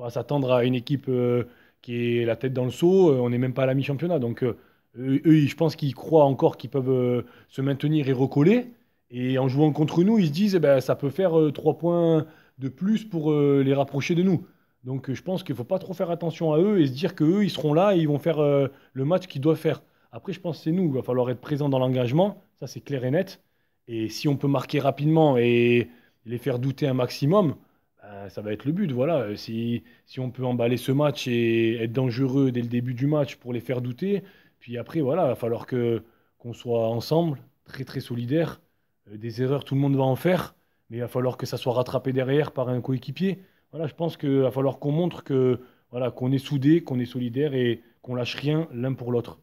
pas s'attendre à une équipe euh, qui est la tête dans le seau. Euh, on n'est même pas à la mi-championnat. Donc, euh, eux, je pense qu'ils croient encore qu'ils peuvent se maintenir et recoller. Et en jouant contre nous, ils se disent eh ben, ça peut faire trois points de plus pour les rapprocher de nous. Donc, je pense qu'il ne faut pas trop faire attention à eux et se dire qu'eux, ils seront là et ils vont faire le match qu'ils doivent faire. Après, je pense que c'est nous. Il va falloir être présent dans l'engagement. Ça, c'est clair et net. Et si on peut marquer rapidement et les faire douter un maximum, ça va être le but. Voilà. Euh, si, on peut emballer ce match et être dangereux dès le début du match pour les faire douter, puis après, voilà, il va falloir que, qu'on soit ensemble, très très solidaires. Euh, des erreurs, tout le monde va en faire, mais il va falloir que ça soit rattrapé derrière par un coéquipier. Voilà, je pense qu'il va falloir qu'on montre que, voilà, qu'on est soudé, qu'on est solidaire et qu'on lâche rien l'un pour l'autre.